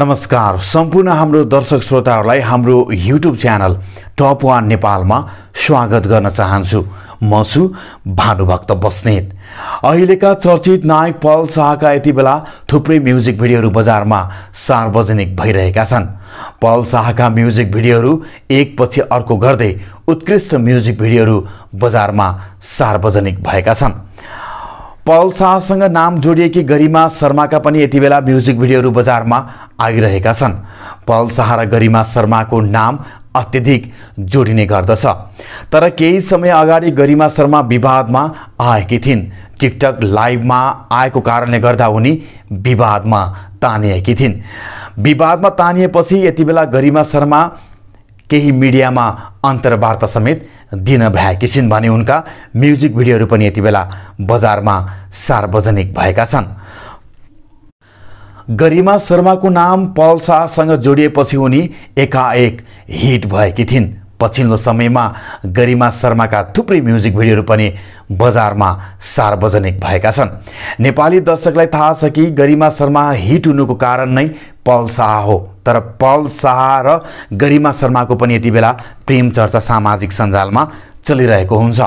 नमस्कार सम्पूर्ण हाम्रो दर्शक श्रोताहरूलाई हाम्रो युट्युब च्यानल टप वान नेपालमा स्वागत गर्न चाहन्छु म छु भानुभक्त बस्नेत अहिलेका चर्चित नायक पल शाहका यति बेला थुप्रै म्युजिक भिडियोहरू बजारमा सार्वजनिक भइरहेका छन् पल शाहका म्युजिक भिडियोहरू एकपछि अर्को गर्दै उत्कृष्ट म्युजिक भिडियोहरू बजारमा सार्वजनिक भएका छन् पल शाहसँग नाम जोडिएकी गरिमा शर्माका पनि यति बेला म्युजिक भिडियोहरू बजारमा आइरहेका छन् पल शाह र गरिमा शर्माको नाम अत्यधिक जोडिने गर्दछ तर केही समय अगाडि गरिमा शर्मा विवादमा आएकी थिइन् टिकटक लाइभमा आएको कारणले गर्दा उनी विवादमा तानिएकी थिइन् विवादमा तानिएपछि यति बेला गरिमा शर्मा केही मिडियामा अन्तर्वार्ता समेत दिन भएकी छिन् भने उनका म्युजिक भिडियोहरू पनि यति बेला बजारमा सार्वजनिक भएका छन् गरिमा शर्माको नाम पल शाहसँग जोडिएपछि उनी एकाएक हिट भएकी थिइन् पछिल्लो समयमा गरिमा शर्माका थुप्रै म्युजिक भिडियोहरू पनि बजारमा सार्वजनिक भएका छन् नेपाली दर्शकलाई थाहा छ कि गरिमा शर्मा हिट हुनुको कारण नै पल शाह हो तर पल शाह र गरिमा शर्माको पनि यति बेला प्रेम चर्चा सामाजिक सञ्जालमा चलिरहेको हुन्छ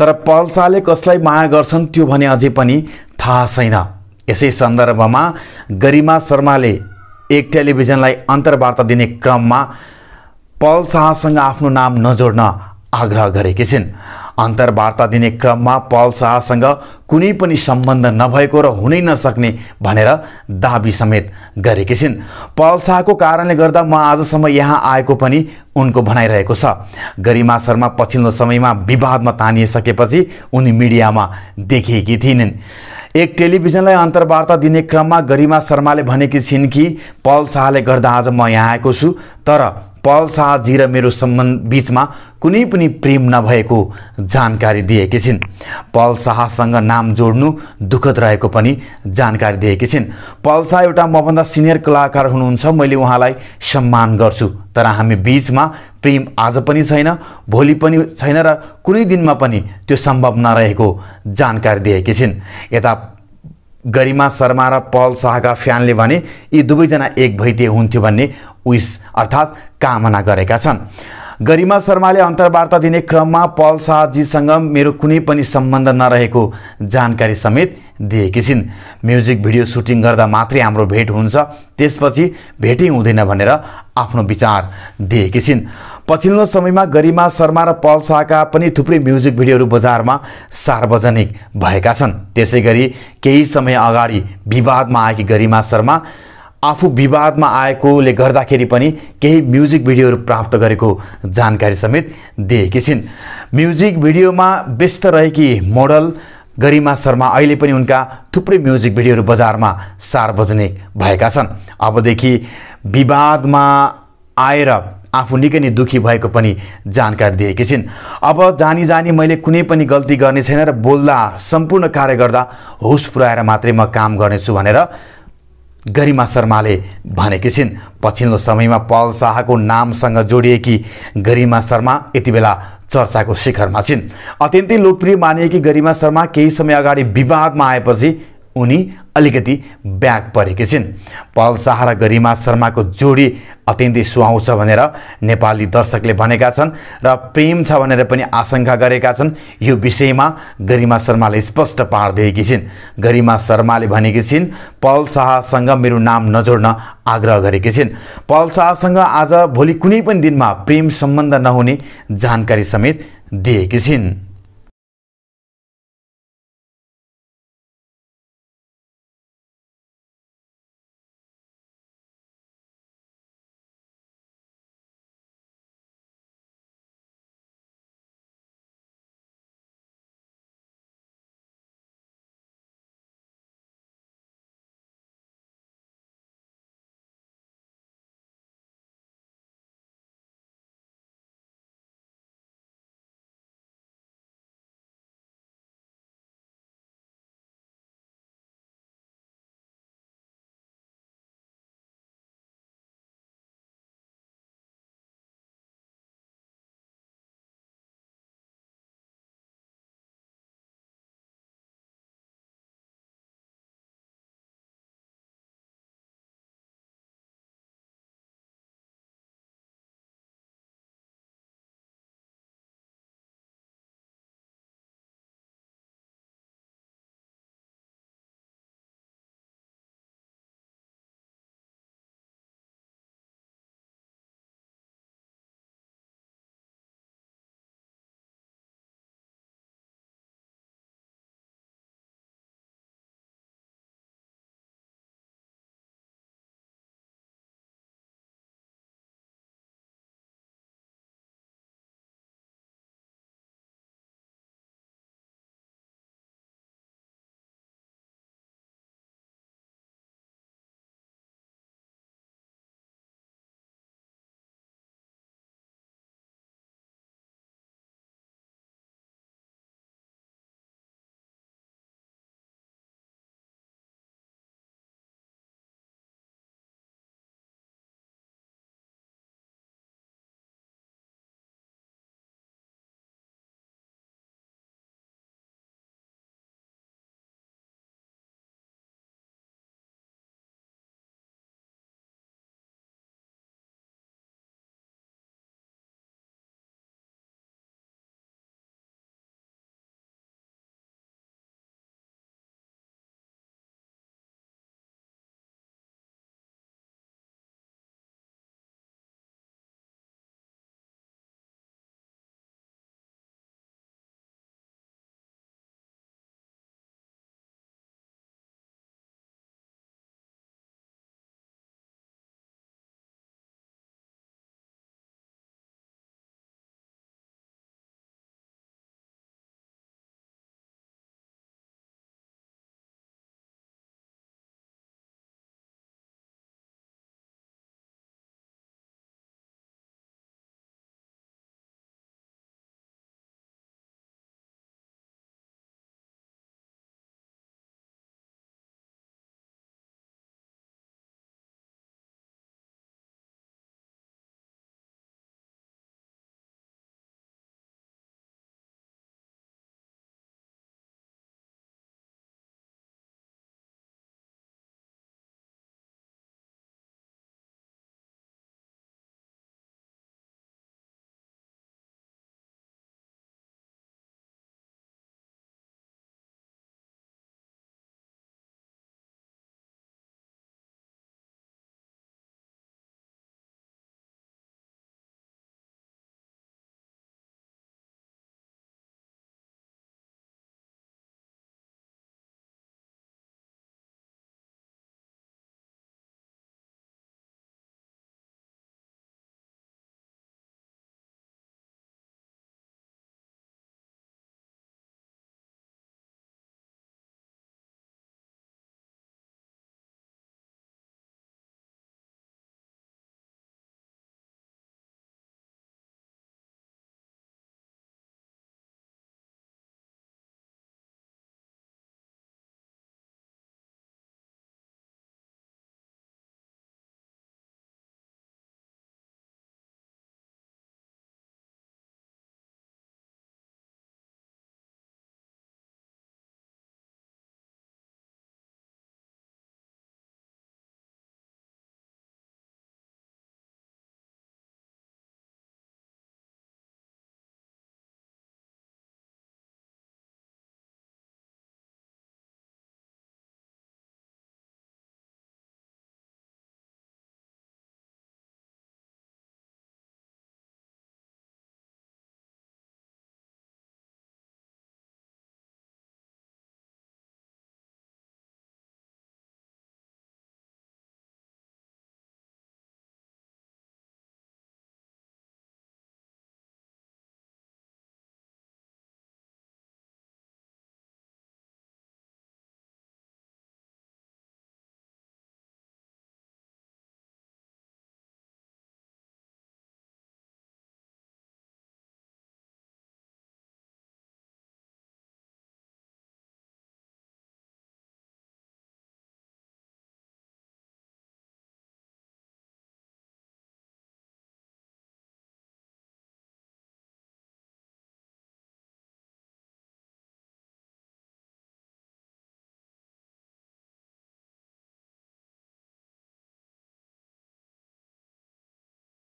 तर पल शाहले कसलाई माया गर्छन् त्यो भने अझै पनि थाहा छैन यसै सन्दर्भमा गरिमा शर्माले एक टेलिभिजनलाई अन्तर्वार्ता दिने क्रममा पल शाहसँग आफ्नो नाम नजोड्न आग्रह गरेकी छिन् अन्तर्वार्ता दिने क्रममा पल शाहसँग कुनै पनि सम्बन्ध नभएको र हुनै नसक्ने भनेर दाबी समेत गरेकी छिन् पल शाहको कारणले गर्दा म आजसम्म यहाँ आएको पनि उनको भनाइरहेको छ गरिमा शर्मा पछिल्लो समयमा विवादमा तानिसकेपछि उनी मिडियामा देखिएकी थिइन् एक टेलिभिजनलाई अन्तर्वार्ता दिने क्रममा गरिमा शर्माले भनेकी छिन् कि पल शाहले गर्दा आज म यहाँ आएको छु तर पल शाहजी र मेरो सम्बन्ध बिचमा कुनै पनि प्रेम नभएको जानकारी दिएकी छिन् पल शाहसँग नाम जोड्नु दुःखद रहेको पनि जानकारी दिएकी छिन् पल शाह एउटा मभन्दा सिनियर कलाकार हुनुहुन्छ मैले उहाँलाई सम्मान गर्छु तर हामी बिचमा प्रेम आज पनि छैन भोलि पनि छैन र कुनै दिनमा पनि त्यो सम्भव नरहेको जानकारी दिएकी छिन् यता गरिमा शर्मा र पल शाहका फ्यानले भने यी दुवैजना एक भइदिए हुन्थ्यो भन्ने उइस अर्थात् कामना गरेका छन् गरिमा शर्माले अन्तर्वार्ता दिने क्रममा पल शाहजीसँग मेरो कुनै पनि सम्बन्ध नरहेको जानकारी समेत दिएकी छिन् म्युजिक भिडियो सुटिङ गर्दा मात्रै हाम्रो भेट हुन्छ त्यसपछि भेटै हुँदैन भनेर आफ्नो विचार दिएकी छिन् पछिल्लो समयमा गरिमा शर्मा र पल शाहका पनि थुप्रै म्युजिक भिडियोहरू बजारमा सार्वजनिक भएका छन् त्यसै गरी केही समय अगाडि विवादमा आएकी गरिमा शर्मा आफू विवादमा आएकोले गर्दाखेरि पनि केही म्युजिक भिडियोहरू प्राप्त गरेको जानकारी समेत दिएकी छिन् म्युजिक भिडियोमा व्यस्त रहेकी मोडल गरिमा शर्मा अहिले पनि उनका थुप्रै म्युजिक भिडियोहरू बजारमा सार्वजनिक भएका छन् अबदेखि विवादमा आएर आफू निकै नै दुःखी भएको पनि जानकारी दिएकी छिन् अब जानी जानी मैले कुनै पनि गल्ती गर्ने छैन र बोल्दा सम्पूर्ण कार्य गर्दा होस पुऱ्याएर मात्रै म काम गर्नेछु भनेर गरिमा शर्माले भनेकी छिन् पछिल्लो समयमा पल शाहको नामसँग जोडिएकी गरिमा शर्मा यति बेला चर्चाको शिखरमा छिन् अत्यन्तै लोकप्रिय मानिएकी गरिमा शर्मा केही समय अगाडि विवादमा आएपछि उनी अलिकति ब्याक परेकी छिन् पल शाह र गरिमा शर्माको जोडी अत्यन्तै सुहाउँछ भनेर नेपाली दर्शकले भनेका छन् र प्रेम छ भनेर पनि आशंका गरेका छन् यो विषयमा गरिमा शर्माले स्पष्ट पारिदिएकी छिन् गरिमा शर्माले भनेकी छिन् पल शाहसँग मेरो नाम नजोड्न आग्रह गरेकी छिन् पल शाहसँग आज भोलि कुनै पनि दिनमा प्रेम सम्बन्ध नहुने जानकारी समेत दिएकी छिन्